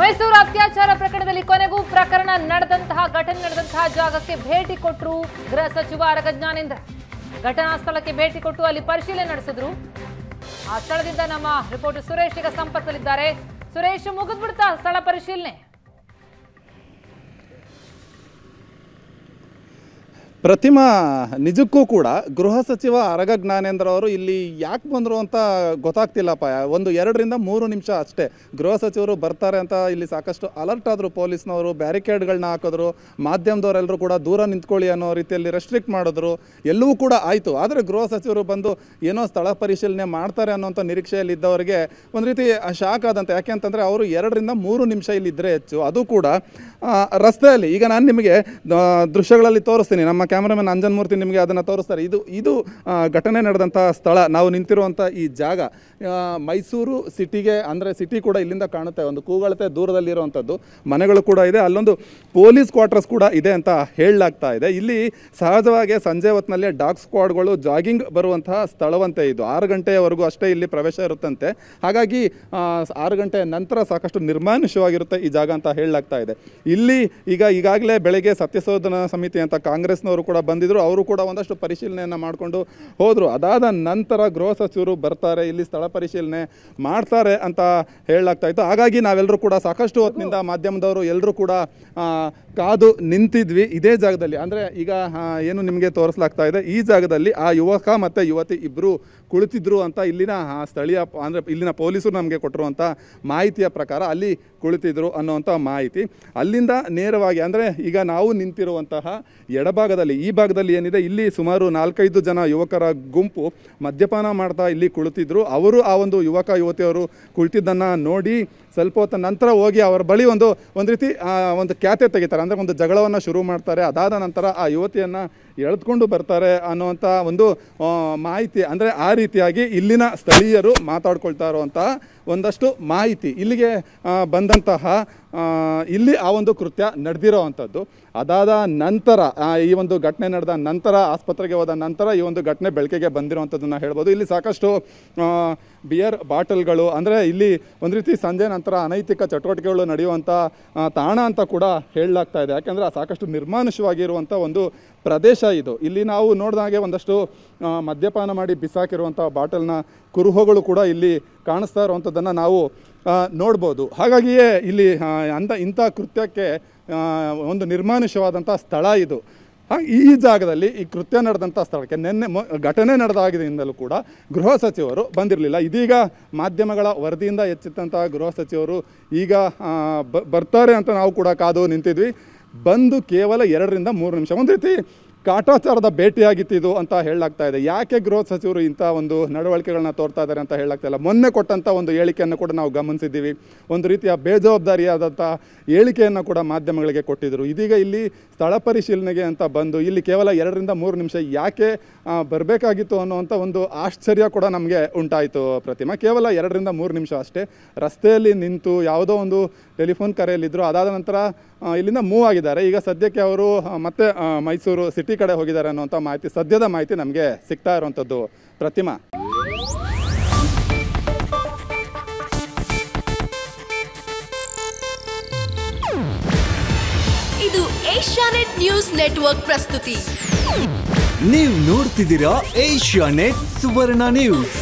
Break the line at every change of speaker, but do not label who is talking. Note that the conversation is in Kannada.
ಮೈಸೂರು ಅತ್ಯಾಚಾರ ಪ್ರಕರಣದಲ್ಲಿ ಕೊನೆಗೂ ಪ್ರಕರಣ ನಡೆದಂತಹ ಘಟನೆ ನಡೆದಂತಹ ಜಾಗಕ್ಕೆ ಭೇಟಿ ಕೊಟ್ಟರು ಗೃಹ ಸಚಿವ ಅರಗ ಜ್ಞಾನೇಂದ್ರ ಘಟನಾ ಸ್ಥಳಕ್ಕೆ ಭೇಟಿ ಕೊಟ್ಟು ಅಲ್ಲಿ ಪರಿಶೀಲನೆ ನಡೆಸಿದ್ರು ಆ ಸ್ಥಳದಿಂದ ನಮ್ಮ ರಿಪೋರ್ಟರ್ ಸುರೇಶ್ ಈಗ ಸಂಪರ್ಕದಲ್ಲಿದ್ದಾರೆ ಸುರೇಶ್ ಮುಗಿದ್ಬಿಡ್ತಾ ಸ್ಥಳ ಪರಿಶೀಲನೆ ಪ್ರತಿಮಾ ನಿಜಕ್ಕೂ ಕೂಡ ಗೃಹ ಸಚಿವ ಅರಗ ಜ್ಞಾನೇಂದ್ರ ಅವರು ಇಲ್ಲಿ ಯಾಕೆ ಬಂದರು ಅಂತ ಗೊತ್ತಾಗ್ತಿಲ್ಲಪ್ಪ ಒಂದು ಎರಡರಿಂದ ಮೂರು ನಿಮಿಷ ಅಷ್ಟೇ ಗೃಹ ಸಚಿವರು ಬರ್ತಾರೆ ಅಂತ ಇಲ್ಲಿ ಸಾಕಷ್ಟು ಅಲರ್ಟ್ ಆದರು ಪೊಲೀಸ್ನವರು ಬ್ಯಾರಿಕೇಡ್ಗಳನ್ನ ಹಾಕಿದ್ರು ಮಾಧ್ಯಮದವರೆಲ್ಲರೂ ಕೂಡ ದೂರ ನಿಂತ್ಕೊಳ್ಳಿ ಅನ್ನೋ ರೀತಿಯಲ್ಲಿ ರೆಸ್ಟ್ರಿಕ್ಟ್ ಮಾಡಿದ್ರು ಎಲ್ಲವೂ ಕೂಡ ಆಯಿತು ಆದರೆ ಗೃಹ ಸಚಿವರು ಬಂದು ಏನೋ ಸ್ಥಳ ಪರಿಶೀಲನೆ ಮಾಡ್ತಾರೆ ಅನ್ನೋಂಥ ನಿರೀಕ್ಷೆಯಲ್ಲಿ ಇದ್ದವರಿಗೆ ಒಂದು ರೀತಿ ಶಾಕ್ ಆದಂತೆ ಯಾಕೆ ಅಂತಂದರೆ ಅವರು ಎರಡರಿಂದ ಮೂರು ನಿಮಿಷ ಇಲ್ಲಿ ಇದ್ದರೆ ಹೆಚ್ಚು ಅದು ಕೂಡ ರಸ್ತೆಯಲ್ಲಿ ಈಗ ನಾನು ನಿಮಗೆ ದೃಶ್ಯಗಳಲ್ಲಿ ತೋರಿಸ್ತೀನಿ ನಮ್ಮ ಕ್ಯಾಮ್ರಾಮನ್ ಅಂಜನ್ಮೂರ್ತಿ ನಿಮಗೆ ಅದನ್ನು ತೋರಿಸ್ತಾರೆ ಇದು ಇದು ಘಟನೆ ನಡೆದಂಥ ಸ್ಥಳ ನಾವು ನಿಂತಿರುವಂಥ ಈ ಜಾಗ ಮೈಸೂರು ಸಿಟಿಗೆ ಅಂದರೆ ಸಿಟಿ ಕೂಡ ಇಲ್ಲಿಂದ ಕಾಣುತ್ತೆ ಒಂದು ಕೂಗಳತೆ ದೂರದಲ್ಲಿರುವಂಥದ್ದು ಮನೆಗಳು ಕೂಡ ಇದೆ ಅಲ್ಲೊಂದು ಪೊಲೀಸ್ ಕ್ವಾರ್ಟರ್ಸ್ ಕೂಡ ಇದೆ ಅಂತ ಹೇಳಲಾಗ್ತಾ ಇದೆ ಇಲ್ಲಿ ಸಹಜವಾಗಿ ಸಂಜೆ ಹೊತ್ತಿನಲ್ಲಿ ಡಾಗ್ ಸ್ಕ್ವಾಡ್ಗಳು ಜಾಗಿಂಗ್ ಬರುವಂತಹ ಸ್ಥಳವಂತೆ ಇದು ಆರು ಗಂಟೆಯವರೆಗೂ ಅಷ್ಟೇ ಇಲ್ಲಿ ಪ್ರವೇಶ ಇರುತ್ತಂತೆ ಹಾಗಾಗಿ ಆರು ಗಂಟೆ ನಂತರ ಸಾಕಷ್ಟು ನಿರ್ಮಾನುಷವಾಗಿರುತ್ತೆ ಈ ಜಾಗ ಅಂತ ಹೇಳಲಾಗ್ತಾ ಇದೆ ಇಲ್ಲಿ ಈಗ ಈಗಾಗಲೇ ಬೆಳಗ್ಗೆ ಸತ್ಯಶೋಧನಾ ಸಮಿತಿ ಅಂತ ಕಾಂಗ್ರೆಸ್ನವರು ಅವರು ಕೂಡ ಬಂದಿದ್ದರು ಅವರು ಕೂಡ ಒಂದಷ್ಟು ಪರಿಶೀಲನೆಯನ್ನು ಮಾಡಿಕೊಂಡು ಹೋದರು ಅದಾದ ನಂತರ ಗೃಹ ಸಚಿವರು ಬರ್ತಾರೆ ಇಲ್ಲಿ ಸ್ಥಳ ಪರಿಶೀಲನೆ ಮಾಡ್ತಾರೆ ಅಂತ ಹೇಳಲಾಗ್ತಾ ಇತ್ತು ಹಾಗಾಗಿ ನಾವೆಲ್ಲರೂ ಕೂಡ ಸಾಕಷ್ಟು ಹೊತ್ತಿನಿಂದ ಮಾಧ್ಯಮದವರು ಎಲ್ಲರೂ ಕೂಡ ಕಾದು ನಿಂತಿದ್ವಿ ಇದೇ ಜಾಗದಲ್ಲಿ ಅಂದರೆ ಈಗ ಏನು ನಿಮಗೆ ತೋರಿಸ್ಲಾಗ್ತಾ ಇದೆ ಈ ಜಾಗದಲ್ಲಿ ಆ ಯುವಕ ಮತ್ತು ಯುವತಿ ಇಬ್ಬರು ಕುಳಿತಿದ್ರು ಅಂತ ಇಲ್ಲಿನ ಸ್ಥಳೀಯ ಅಂದರೆ ಇಲ್ಲಿನ ಪೊಲೀಸರು ನಮಗೆ ಕೊಟ್ಟಿರುವಂಥ ಮಾಹಿತಿಯ ಪ್ರಕಾರ ಅಲ್ಲಿ ಕುಳಿತಿದ್ರು ಅನ್ನೋವಂಥ ಮಾಹಿತಿ ಅಲ್ಲಿಂದ ನೇರವಾಗಿ ಅಂದರೆ ಈಗ ನಾವು ನಿಂತಿರುವಂತಹ ಎಡಭಾಗದಲ್ಲಿ ಈ ಭಾಗದಲ್ಲಿ ಏನಿದೆ ಇಲ್ಲಿ ಸುಮಾರು ನಾಲ್ಕೈದು ಜನ ಯುವಕರ ಗುಂಪು ಮದ್ಯಪಾನ ಮಾಡ್ತಾ ಇಲ್ಲಿ ಕುಳಿತಿದ್ರು ಅವರು ಆ ಒಂದು ಯುವಕ ಯುವತಿಯವರು ಕುಳಿತಿದ್ದನ್ನು ನೋಡಿ ಸ್ವಲ್ಪ ಹೊತ್ತ ನಂತರ ಹೋಗಿ ಅವರ ಬಳಿ ಒಂದು ಒಂದು ರೀತಿ ಒಂದು ಖ್ಯಾತೆ ತೆಗಿತಾರೆ ಅಂದರೆ ಒಂದು ಜಗಳವನ್ನು ಶುರು ಮಾಡ್ತಾರೆ ಅದಾದ ನಂತರ ಆ ಯುವತಿಯನ್ನು ಎಳೆದುಕೊಂಡು ಬರ್ತಾರೆ ಅನ್ನುವಂಥ ಒಂದು ಮಾಹಿತಿ ಅಂದರೆ ಆ ರೀತಿಯಾಗಿ ಇಲ್ಲಿನ ಸ್ಥಳೀಯರು ಮಾತಾಡ್ಕೊಳ್ತಾ ಇರುವಂಥ ಒಂದಷ್ಟು ಮಾಹಿತಿ ಇಲ್ಲಿಗೆ ಬಂದಂತಹ ಇಲ್ಲಿ ಆ ಒಂದು ಕೃತ್ಯ ನಡೆದಿರೋ ಅಂಥದ್ದು ಅದಾದ ನಂತರ ಈ ಒಂದು ಘಟನೆ ನಡೆದ ನಂತರ ಆಸ್ಪತ್ರೆಗೆ ಹೋದ ನಂತರ ಈ ಒಂದು ಘಟನೆ ಬೆಳಕಿಗೆ ಬಂದಿರುವಂಥದ್ದನ್ನು ಹೇಳ್ಬೋದು ಇಲ್ಲಿ ಸಾಕಷ್ಟು ಬಿಯರ್ ಬಾಟಲ್ಗಳು ಅಂದರೆ ಇಲ್ಲಿ ಒಂದು ರೀತಿ ಸಂಜೆ ನಂತರ ಅನೈತಿಕ ಚಟುವಟಿಕೆಗಳು ನಡೆಯುವಂಥ ತಾಣ ಅಂತ ಕೂಡ ಹೇಳಲಾಗ್ತಾ ಇದೆ ಯಾಕೆಂದರೆ ಸಾಕಷ್ಟು ನಿರ್ಮಾನುಷವಾಗಿರುವಂಥ ಒಂದು ಪ್ರದೇಶ ಇದು ಇಲ್ಲಿ ನಾವು ನೋಡಿದಾಗೆ ಒಂದಷ್ಟು ಮದ್ಯಪಾನ ಮಾಡಿ ಬಿಸಾಕಿರುವಂಥ ಬಾಟಲ್ನ ಕುರುಹುಗಳು ಕೂಡ ಇಲ್ಲಿ ಕಾಣಿಸ್ತಾ ಇರುವಂಥದ್ದನ್ನು ನಾವು ನೋಡ್ಬೋದು ಹಾಗಾಗಿಯೇ ಇಲ್ಲಿ ಅಂಥ ಇಂಥ ಕೃತ್ಯಕ್ಕೆ ಒಂದು ನಿರ್ಮಾನುಷವಾದಂಥ ಸ್ಥಳ ಇದು ಈ ಜಾಗದಲ್ಲಿ ಈ ಕೃತ್ಯ ನಡೆದಂಥ ಸ್ಥಳಕ್ಕೆ ನಿನ್ನೆ ಮ ಘಟನೆ ನಡೆದಾಗಿದ್ದರಿಂದಲೂ ಕೂಡ ಗೃಹ ಸಚಿವರು ಬಂದಿರಲಿಲ್ಲ ಇದೀಗ ಮಾಧ್ಯಮಗಳ ವರದಿಯಿಂದ ಹೆಚ್ಚಿದ್ದಂಥ ಗೃಹ ಸಚಿವರು ಈಗ ಬರ್ತಾರೆ ಅಂತ ನಾವು ಕೂಡ ಕಾದು ನಿಂತಿದ್ವಿ ಬಂದು ಕೇವಲ ಎರಡರಿಂದ ಮೂರು ನಿಮಿಷ ಒಂದು ರೀತಿ ಕಾಟಾಚಾರದ ಭೇಟಿಯಾಗಿತ್ತಿದು ಅಂತ ಹೇಳಲಾಗ್ತಾ ಇದೆ ಯಾಕೆ ಗೃಹ ಸಚಿವರು ಇಂಥ ಒಂದು ನಡವಳಿಕೆಗಳನ್ನ ತೋರ್ತಾ ಇದ್ದಾರೆ ಅಂತ ಹೇಳಲಾಗ್ತಾ ಇಲ್ಲ ಮೊನ್ನೆ ಕೊಟ್ಟಂಥ ಒಂದು ಹೇಳಿಕೆಯನ್ನು ಕೂಡ ನಾವು ಗಮನಿಸಿದ್ದೀವಿ ಒಂದು ರೀತಿಯ ಬೇಜವಾಬ್ದಾರಿಯಾದಂಥ ಹೇಳಿಕೆಯನ್ನು ಕೂಡ ಮಾಧ್ಯಮಗಳಿಗೆ ಕೊಟ್ಟಿದ್ದರು ಇದೀಗ ಇಲ್ಲಿ ಸ್ಥಳ ಪರಿಶೀಲನೆಗೆ ಅಂತ ಬಂದು ಇಲ್ಲಿ ಕೇವಲ ಎರಡರಿಂದ ಮೂರು ನಿಮಿಷ ಯಾಕೆ ಬರಬೇಕಾಗಿತ್ತು ಅನ್ನುವಂಥ ಒಂದು ಆಶ್ಚರ್ಯ ಕೂಡ ನಮಗೆ ಉಂಟಾಯಿತು ಪ್ರತಿಮಾ ಕೇವಲ ಎರಡರಿಂದ ಮೂರು ನಿಮಿಷ ಅಷ್ಟೇ ರಸ್ತೆಯಲ್ಲಿ ನಿಂತು ಯಾವುದೋ ಒಂದು ಟೆಲಿಫೋನ್ ಕರೆಯಲ್ಲಿದ್ದರು ಅದಾದ ನಂತರ ಇಲ್ಲಿಂದ ಮೂವ್ ಆಗಿದ್ದಾರೆ ಈಗ ಸದ್ಯಕ್ಕೆ ಅವರು ಮತ್ತೆ ಮೈಸೂರು ಸಿಟಿ ಕಡೆ ಹೋಗಿದ್ದಾರೆ ಅನ್ನುವಂಥ ಮಾಹಿತಿ ಸದ್ಯದ ಮಾಹಿತಿ ನಮಗೆ ಸಿಗ್ತಾ ಇರುವಂಥದ್ದು ಪ್ರತಿಮಾ ಇದು ಏಷ್ಯಾನೆಟ್ ನ್ಯೂಸ್ ನೆಟ್ವರ್ಕ್ ಪ್ರಸ್ತುತಿ ನೀವು ನೋಡ್ತಿದ್ದೀರಾ ಏಷ್ಯಾನೆಟ್ ಸುವರ್ಣ ನ್ಯೂಸ್